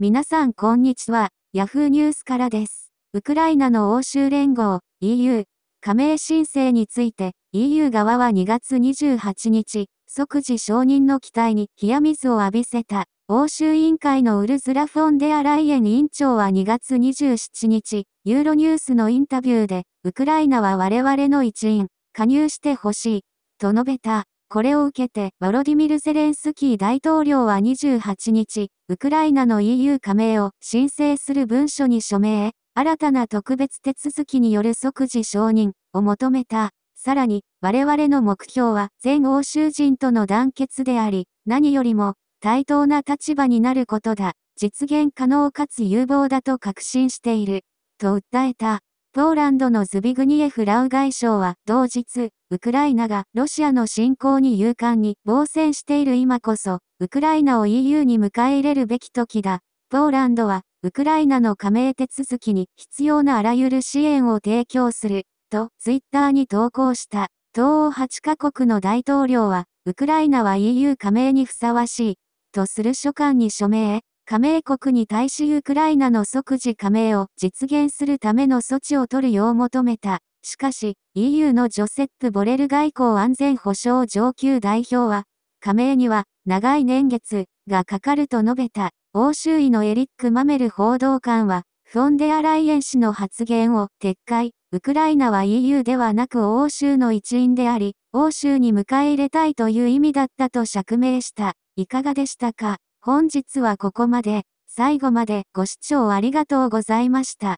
皆さんこんにちは、Yahoo ニュースからです。ウクライナの欧州連合 EU 加盟申請について EU 側は2月28日、即時承認の期待に冷や水を浴びせた。欧州委員会のウルズラ・フォンデアライエン委員長は2月27日、ユーロニュースのインタビューで、ウクライナは我々の一員、加入してほしい、と述べた。これを受けて、ワロディミル・ゼレンスキー大統領は28日、ウクライナの EU 加盟を申請する文書に署名、新たな特別手続きによる即時承認を求めた。さらに、我々の目標は全欧州人との団結であり、何よりも対等な立場になることだ。実現可能かつ有望だと確信している。と訴えた。ポーランドのズビグニエフ・ラウ外相は同日、ウクライナがロシアの侵攻に勇敢に防戦している今こそ、ウクライナを EU に迎え入れるべき時だ。ポーランドは、ウクライナの加盟手続きに必要なあらゆる支援を提供する、とツイッターに投稿した。東欧8カ国の大統領は、ウクライナは EU 加盟にふさわしい、とする書簡に署名。加盟国に対しウクライナの即時加盟を実現するための措置を取るよう求めた。しかし、EU のジョセップ・ボレル外交安全保障上級代表は、加盟には長い年月がかかると述べた。欧州医のエリック・マメル報道官は、フォンデアライエン氏の発言を撤回。ウクライナは EU ではなく欧州の一員であり、欧州に迎え入れたいという意味だったと釈明した。いかがでしたか本日はここまで、最後までご視聴ありがとうございました。